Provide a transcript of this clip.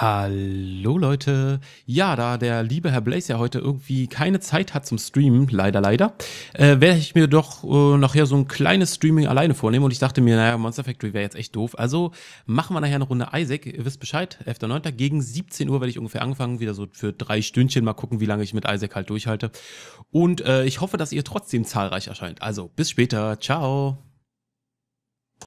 Hallo Leute. Ja, da der liebe Herr Blaze ja heute irgendwie keine Zeit hat zum Streamen, leider, leider, äh, werde ich mir doch äh, nachher so ein kleines Streaming alleine vornehmen und ich dachte mir, naja, Monster Factory wäre jetzt echt doof. Also machen wir nachher eine Runde Isaac, ihr wisst Bescheid, 11.09. Gegen 17 Uhr werde ich ungefähr anfangen, wieder so für drei Stündchen mal gucken, wie lange ich mit Isaac halt durchhalte. Und äh, ich hoffe, dass ihr trotzdem zahlreich erscheint. Also bis später, ciao.